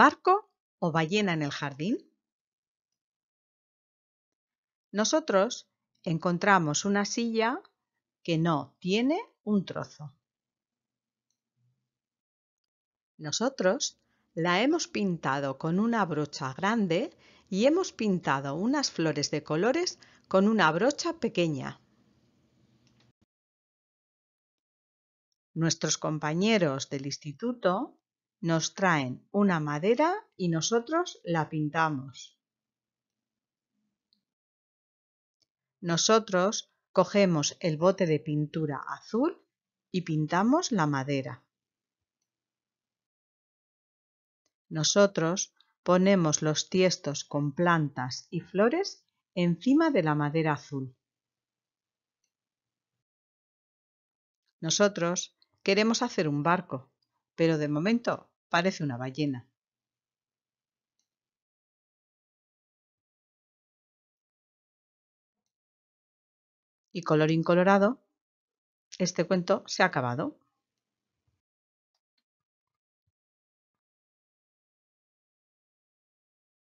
¿Barco o ballena en el jardín? Nosotros encontramos una silla que no tiene un trozo. Nosotros la hemos pintado con una brocha grande y hemos pintado unas flores de colores con una brocha pequeña. Nuestros compañeros del instituto nos traen una madera y nosotros la pintamos. Nosotros cogemos el bote de pintura azul y pintamos la madera. Nosotros ponemos los tiestos con plantas y flores encima de la madera azul. Nosotros queremos hacer un barco, pero de momento Parece una ballena. Y color incolorado. este cuento se ha acabado.